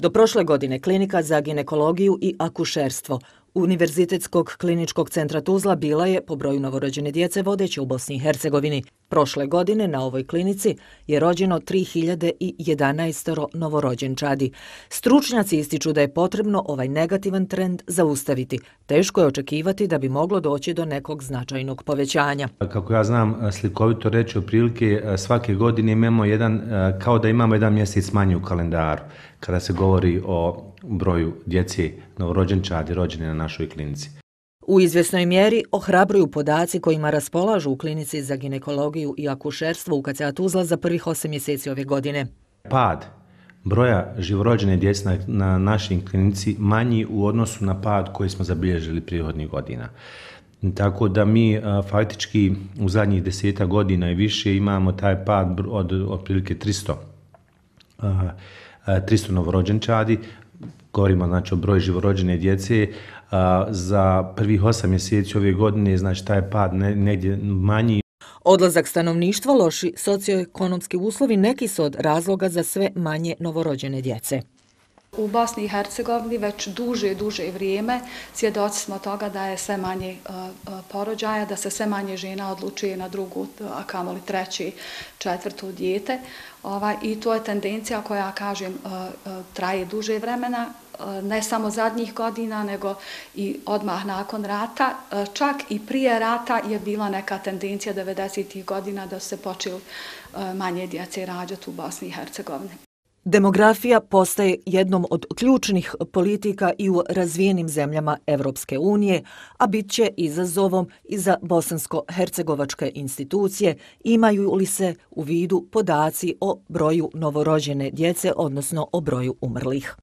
Do prošle godine klinika za ginekologiju i akušerstvo Univerzitetskog kliničkog centra Tuzla bila je po broju novorođene djece vodeća u Bosni i Hercegovini. Prošle godine na ovoj klinici je rođeno 3011 novorođenčadi. Stručnjaci ističu da je potrebno ovaj negativan trend zaustaviti. Teško je očekivati da bi moglo doći do nekog značajnog povećanja. Kako ja znam, slikovito reći u prilike, e, svake godine imamo jedan, e, kao da imamo jedan mjesec manji u kalendaru kada se govori o broju djeci novorođenčadi rođene na našoj klinici. U izvjesnoj mjeri ohrabruju podaci kojima raspolažu u klinici za ginekologiju i akušerstvo u KCA Tuzla za prvih 8 mjeseci ove godine. Pad broja živorođene djece na, na našoj klinici manji u odnosu na pad koji smo zabilježili prihodnih godina. Tako da mi faktički u zadnjih deseta godina i više imamo taj pad od otprilike 300 300 novorođenčadi, govorimo znači o broju živorođene djece, a, za prvih 8 mjeseci ove godine, znači taj pad ne, negdje manji. Odlazak stanovništva loši socioekonomski uslovi neki su od razloga za sve manje novorođene djece. U Bosni i Hercegovini već duže i duže vrijeme svjedoci smo toga da je sve manje e, e, porođaja, da se sve manje žena odlučuje na drugu, a kamoli treći, četvrtu dijete. I to je tendencija koja, kažem, e, traje duže vremena, ne samo zadnjih godina, nego i odmah nakon rata. Čak i prije rata je bila neka tendencija 90. godina da se počeli manje djece rađati u Bosni i Hercegovini. Demografija postaje jednom od ključnih politika i u razvijenim zemljama Evropske unije, a bit će i za izazovom i za bosansko-hercegovačke institucije imaju li se u vidu podaci o broju novorođene djece, odnosno o broju umrlih.